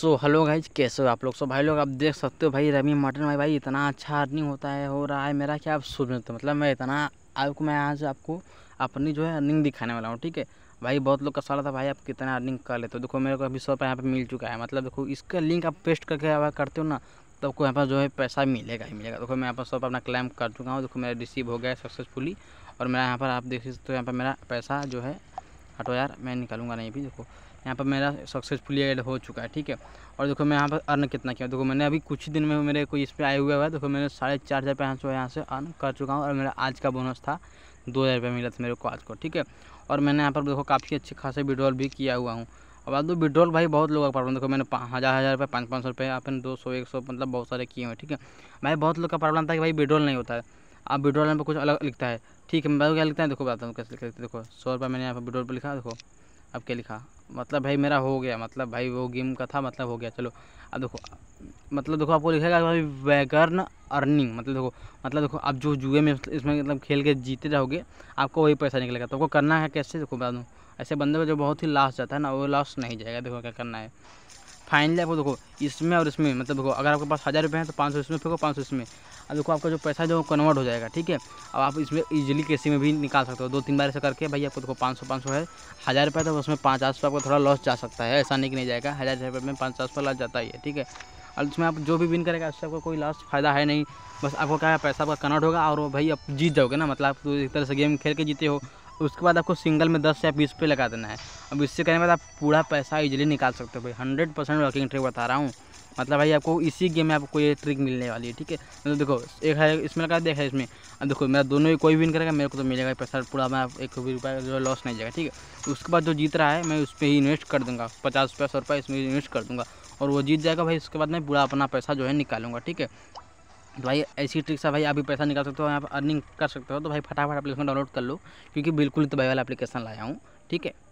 so hello guys कैसे हो आप लोग सो भाई लोग आप देख सकते हो भाई रमी मटन भाई भाई इतना अच्छा अर्निंग होता है हो रहा है मेरा क्या आप सुन रहे तो मतलब मैं इतना आपको मैं आज आपको अपनी जो है अर्निंग दिखाने वाला हूँ ठीक है भाई बहुत लोग का सवाल था भाई आप कितना अर्निंग कर लेते हो देखो मेरे को अभी सौ रुपये यहाँ पर मिल चुका है मतलब देखो इसका लिंक आप पेस्ट करके अगर करते हो ना तो आपको यहाँ पर जो है पैसा मिलेगा ही मिलेगा देखो मैं यहाँ पर सौ अपना क्लेम कर चुका हूँ देखो मेरा रिसीव हो गया सक्सेसफुली और मेरा यहाँ पर आप देख सकते हो यहाँ पर मेरा पैसा जो है हटो यार मैं निकालूंगा नहीं अभी देखो यहाँ पर मेरा सक्सेसफुली ऐड हो चुका है ठीक है और देखो मैं यहाँ पर अर्न कितना किया देखो मैंने अभी कुछ ही दिन में मेरे कोई इस पर आया हुआ है देखो मैंने साढ़े चार हज़ार पाँच सौ यहाँ से अर्न कर चुका हूँ और मेरा आज का बोनस था दो हज़ार रुपये मिला था मेरे को आज को ठीक है और मैंने यहाँ पर देखो काफ़ी अच्छे खासे विड्रॉल भी किया हुआ हूँ और दो विड्रॉल भाई बहुत लोगों का प्रॉब्लम देखो मैंने हज़ार हज़ार रुपये पाँच पाँच सौ रुपये अपने दो सौ एक सौ मतलब बहुत सारे किए हुए ठीक है भाई बहुत लोग का प्रॉब्लम था कि भाई विड्रॉल नहीं होता है आप विड्रॉल लाइन पर कुछ अलग लिखता है ठीक है मैं बताऊँ क्या लिखता है देखो बताता हूँ कैसे लिखते देखो सौ रुपये मैंने यहाँ पर विड्रॉल पर लिखा देखो अब क्या लिखा मतलब भाई मेरा हो गया मतलब भाई वो गेम का था मतलब हो गया चलो अब देखो मतलब देखो आपको लिखेगा भाई वैगर्न अर्निंग मतलब देखो मतलब देखो आप जो जुए में इसमें मतलब खेल के जीते रहोगे आपको वही पैसा निकलेगा तो आपको करना है कैसे देखो बता दूँ ऐसे बंदे को जो बहुत ही लास्ट जाता है ना वो लास्ट नहीं जाएगा देखो क्या करना है फाइनल है वो देखो इसमें और इसमें मतलब देखो अगर आपके पास हज़ार रुपये हैं तो पाँच सौ इसमें फेंको पाँच सौ इसमें अब देखो आपका जो पैसा जो कन्वर्ट हो जाएगा ठीक है अब आप इसमें इजीली कैसे में भी निकाल सकते हो दो तीन बार ऐसा करके भाई आपको देखो पाँच सौ पाँच सौ है हज़ार रुपये तो उसमें पाँच हज़ार आपको थोड़ा लॉस जा सकता है ऐसा नहीं कि नहीं जाएगा हज़ार रुपये में पाँच हज़ार लॉस जाता ही है ठीक है और उसमें आप जो भी विन करेगा उससे आपको कोई लॉस फायदा है नहीं बस आपको क्या है पैसा आपका कन्वर्ट होगा और भाई आप जीत जाओगे ना मतलब आप एक तरह से गेम खेल के जीते हो उसके बाद आपको सिंगल में दस या बीस पे लगा देना है अब इससे करने के बाद आप पूरा पैसा इजीली निकाल सकते हो भाई हंड्रेड परसेंट वर्किंग ट्रिक बता रहा हूँ मतलब भाई आपको इसी गेम में आपको ये ट्रिक मिलने वाली है ठीक है तो देखो एक है इसमें लगा देखा है इसमें अब देखो मेरा दोनों ही कोई विन करेगा मेरे को तो मिलेगा पैसा पूरा मैं एक भी रुपया जो लॉस नहीं जाएगा ठीक है उसके बाद जो जीत रहा है मैं उस पर ही इन्वेस्ट कर दूँगा पचास रुपया सौ रुपया इसमें इन्वेस्ट कर दूँगा और वो जीत जाएगा भाई उसके बाद मैं पूरा अपना पैसा जो है निकालूंगा ठीक है तो भाई ऐसी ट्रिक है भाई आप भी पैसा निकाल सकते हो आप अर्निंग कर सकते हो तो भाई फटाफट एप्लीकेशन डाउनलोड कर लो क्योंकि बिल्कुल तो भाई वाला एप्लीकेशन लाया हूँ ठीक है